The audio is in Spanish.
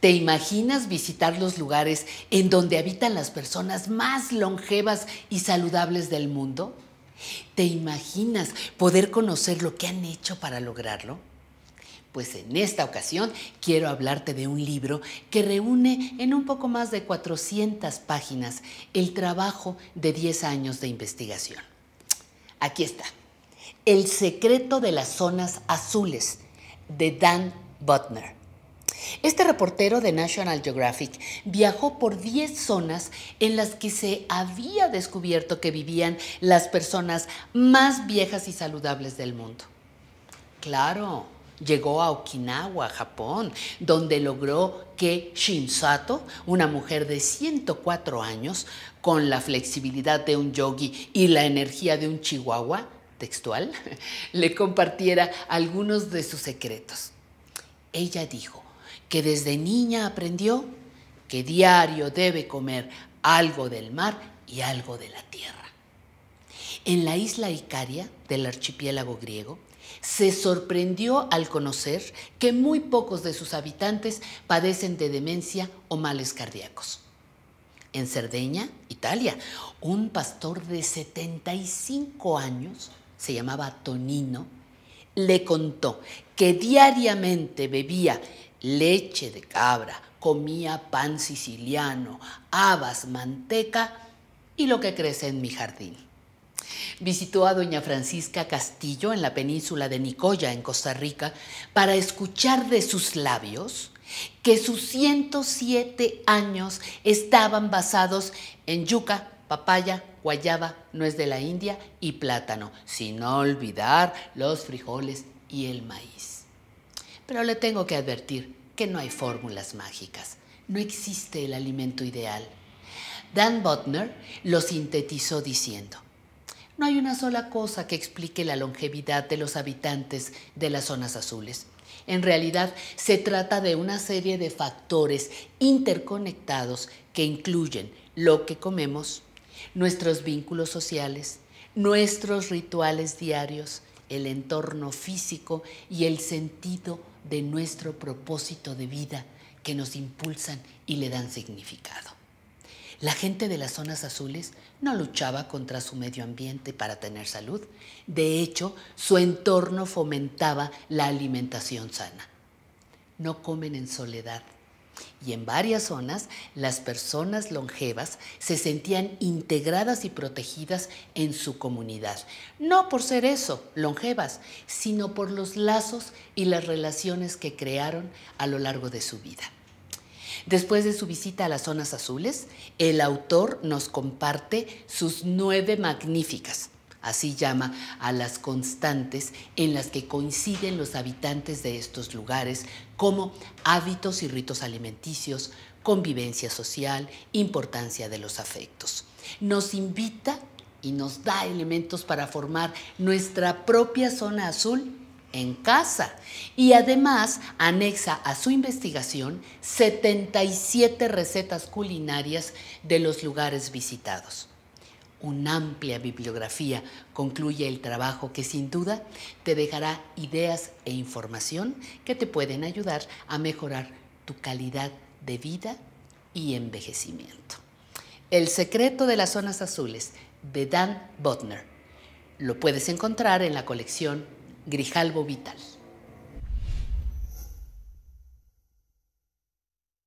¿Te imaginas visitar los lugares en donde habitan las personas más longevas y saludables del mundo? ¿Te imaginas poder conocer lo que han hecho para lograrlo? Pues en esta ocasión quiero hablarte de un libro que reúne en un poco más de 400 páginas el trabajo de 10 años de investigación. Aquí está, El secreto de las zonas azules de Dan Butner este reportero de National Geographic viajó por 10 zonas en las que se había descubierto que vivían las personas más viejas y saludables del mundo. Claro, llegó a Okinawa, Japón, donde logró que Shinsato, una mujer de 104 años, con la flexibilidad de un yogi y la energía de un chihuahua, textual, le compartiera algunos de sus secretos. Ella dijo, que desde niña aprendió que diario debe comer algo del mar y algo de la tierra. En la isla Icaria del archipiélago griego, se sorprendió al conocer que muy pocos de sus habitantes padecen de demencia o males cardíacos. En Cerdeña, Italia, un pastor de 75 años, se llamaba Tonino, le contó que diariamente bebía leche de cabra, comía pan siciliano, habas, manteca y lo que crece en mi jardín. Visitó a doña Francisca Castillo en la península de Nicoya, en Costa Rica, para escuchar de sus labios que sus 107 años estaban basados en yuca, papaya, guayaba, nuez de la India y plátano, sin olvidar los frijoles y el maíz. Pero le tengo que advertir que no hay fórmulas mágicas. No existe el alimento ideal. Dan Butner lo sintetizó diciendo, no hay una sola cosa que explique la longevidad de los habitantes de las zonas azules. En realidad, se trata de una serie de factores interconectados que incluyen lo que comemos, nuestros vínculos sociales, nuestros rituales diarios, el entorno físico y el sentido de nuestro propósito de vida que nos impulsan y le dan significado. La gente de las zonas azules no luchaba contra su medio ambiente para tener salud. De hecho, su entorno fomentaba la alimentación sana. No comen en soledad, y en varias zonas, las personas longevas se sentían integradas y protegidas en su comunidad. No por ser eso, longevas, sino por los lazos y las relaciones que crearon a lo largo de su vida. Después de su visita a las zonas azules, el autor nos comparte sus nueve magníficas así llama a las constantes en las que coinciden los habitantes de estos lugares, como hábitos y ritos alimenticios, convivencia social, importancia de los afectos. Nos invita y nos da elementos para formar nuestra propia zona azul en casa y además anexa a su investigación 77 recetas culinarias de los lugares visitados una amplia bibliografía concluye el trabajo que sin duda te dejará ideas e información que te pueden ayudar a mejorar tu calidad de vida y envejecimiento. El secreto de las zonas azules de Dan Butner. Lo puedes encontrar en la colección Grijalbo Vital.